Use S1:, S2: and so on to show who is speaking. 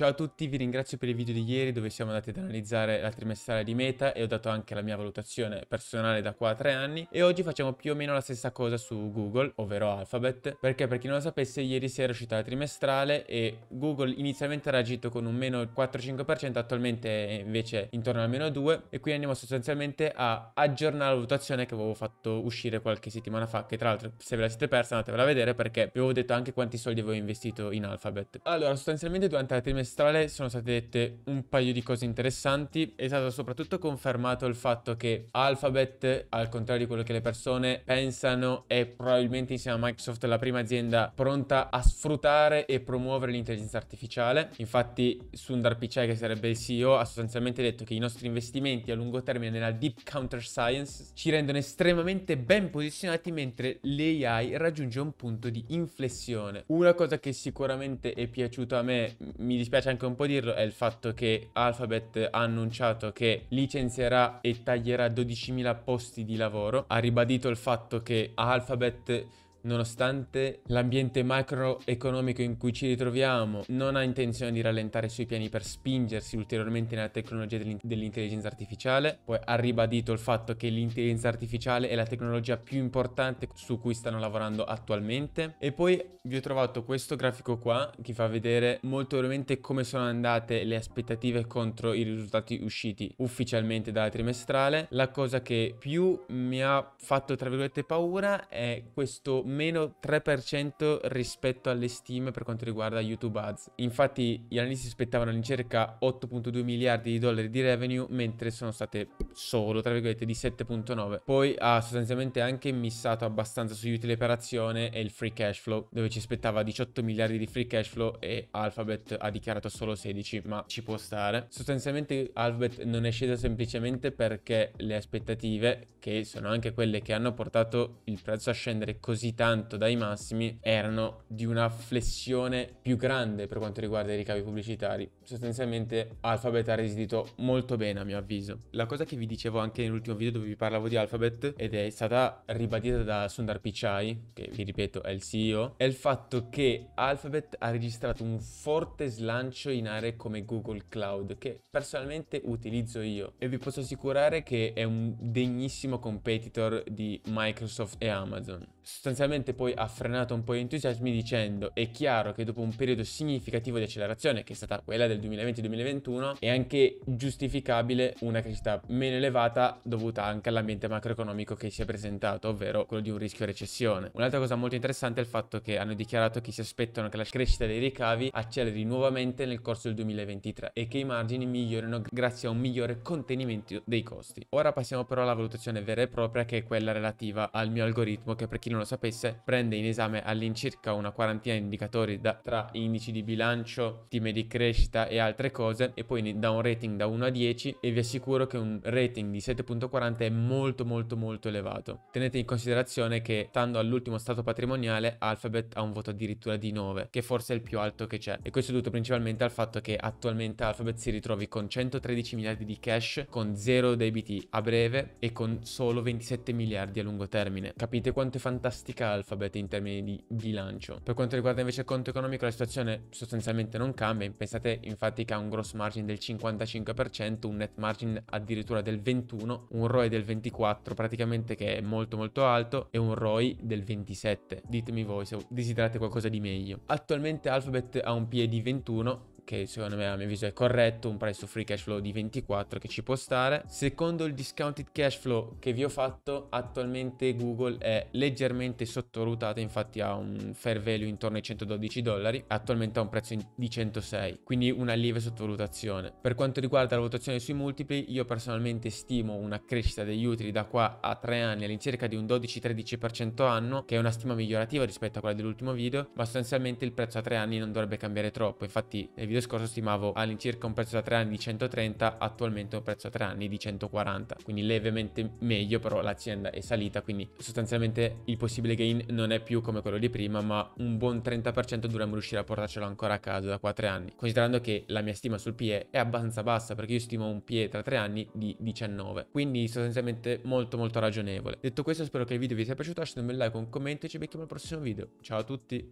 S1: Ciao a tutti, vi ringrazio per il video di ieri dove siamo andati ad analizzare la trimestrale di Meta e ho dato anche la mia valutazione personale da qua a tre anni e oggi facciamo più o meno la stessa cosa su Google, ovvero Alphabet, perché per chi non lo sapesse ieri si è uscita la trimestrale e Google inizialmente ha reagito con un meno 4-5%, attualmente è invece intorno al meno 2% e quindi andiamo sostanzialmente a aggiornare la valutazione che avevo fatto uscire qualche settimana fa, che tra l'altro se ve la siete persa andatevela a vedere perché vi avevo detto anche quanti soldi avevo investito in Alphabet. Allora, sostanzialmente durante la trimestrale semestrale sono state dette un paio di cose interessanti. È stato soprattutto confermato il fatto che Alphabet, al contrario di quello che le persone pensano, è probabilmente insieme a Microsoft la prima azienda pronta a sfruttare e promuovere l'intelligenza artificiale. Infatti Sundar Pichai, che sarebbe il CEO, ha sostanzialmente detto che i nostri investimenti a lungo termine nella deep counter science ci rendono estremamente ben posizionati mentre l'AI raggiunge un punto di inflessione. Una cosa che sicuramente è piaciuta a me, mi dispiace piace anche un po' dirlo, è il fatto che Alphabet ha annunciato che licenzierà e taglierà 12.000 posti di lavoro. Ha ribadito il fatto che Alphabet nonostante l'ambiente macroeconomico in cui ci ritroviamo non ha intenzione di rallentare i suoi piani per spingersi ulteriormente nella tecnologia dell'intelligenza artificiale, poi ha ribadito il fatto che l'intelligenza artificiale è la tecnologia più importante su cui stanno lavorando attualmente e poi vi ho trovato questo grafico qua che fa vedere molto brevemente come sono andate le aspettative contro i risultati usciti ufficialmente dalla trimestrale. La cosa che più mi ha fatto tra virgolette paura è questo meno 3% rispetto alle stime per quanto riguarda YouTube Ads. Infatti gli analisti aspettavano all'incirca 8.2 miliardi di dollari di revenue, mentre sono state solo, tra virgolette, di 7.9. Poi ha sostanzialmente anche missato abbastanza sugli utili per azione e il free cash flow, dove ci aspettava 18 miliardi di free cash flow e Alphabet ha dichiarato solo 16, ma ci può stare. Sostanzialmente Alphabet non è scesa semplicemente perché le aspettative, che sono anche quelle che hanno portato il prezzo a scendere così tanto dai massimi erano di una flessione più grande per quanto riguarda i ricavi pubblicitari. Sostanzialmente Alphabet ha resistito molto bene a mio avviso. La cosa che vi dicevo anche nell'ultimo video dove vi parlavo di Alphabet ed è stata ribadita da Sundar Pichai, che vi ripeto è il CEO, è il fatto che Alphabet ha registrato un forte slancio in aree come Google Cloud che personalmente utilizzo io e vi posso assicurare che è un degnissimo competitor di Microsoft e Amazon sostanzialmente poi ha frenato un po' gli entusiasmi dicendo è chiaro che dopo un periodo significativo di accelerazione che è stata quella del 2020-2021 è anche giustificabile una crescita meno elevata dovuta anche all'ambiente macroeconomico che si è presentato ovvero quello di un rischio recessione. Un'altra cosa molto interessante è il fatto che hanno dichiarato che si aspettano che la crescita dei ricavi acceleri nuovamente nel corso del 2023 e che i margini migliorino grazie a un migliore contenimento dei costi. Ora passiamo però alla valutazione vera e propria che è quella relativa al mio algoritmo che per chi non non lo sapesse, prende in esame all'incirca una quarantina di indicatori da, tra indici di bilancio, time di crescita e altre cose e poi dà un rating da 1 a 10 e vi assicuro che un rating di 7.40 è molto molto molto elevato. Tenete in considerazione che stando all'ultimo stato patrimoniale Alphabet ha un voto addirittura di 9 che forse è il più alto che c'è e questo è dovuto principalmente al fatto che attualmente Alphabet si ritrovi con 113 miliardi di cash con zero debiti a breve e con solo 27 miliardi a lungo termine. Capite quanto è fantastico? fantastica Alphabet in termini di bilancio. Per quanto riguarda invece il conto economico la situazione sostanzialmente non cambia, pensate infatti che ha un gross margin del 55%, un net margin addirittura del 21%, un ROI del 24% praticamente che è molto molto alto e un ROI del 27%. Ditemi voi se desiderate qualcosa di meglio. Attualmente Alphabet ha un PE di 21%, che secondo me a mio avviso è corretto, un prezzo free cash flow di 24 che ci può stare. Secondo il discounted cash flow che vi ho fatto, attualmente Google è leggermente sottovalutata, infatti ha un fair value intorno ai 112 dollari, attualmente ha un prezzo di 106, quindi una lieve sottovalutazione. Per quanto riguarda la valutazione sui multipli, io personalmente stimo una crescita degli utili da qua a 3 anni all'incirca di un 12-13% anno, che è una stima migliorativa rispetto a quella dell'ultimo video, ma sostanzialmente il prezzo a 3 anni non dovrebbe cambiare troppo, infatti nel video video scorso stimavo all'incirca un prezzo da 3 anni di 130, attualmente un prezzo da 3 anni di 140, quindi levemente meglio, però l'azienda è salita, quindi sostanzialmente il possibile gain non è più come quello di prima, ma un buon 30% dovremmo riuscire a portarcelo ancora a casa da qua anni, considerando che la mia stima sul PE è abbastanza bassa, perché io stimo un PE tra 3 anni di 19, quindi sostanzialmente molto molto ragionevole. Detto questo spero che il video vi sia piaciuto, lasciate un bel like, un commento e ci becchiamo al prossimo video. Ciao a tutti!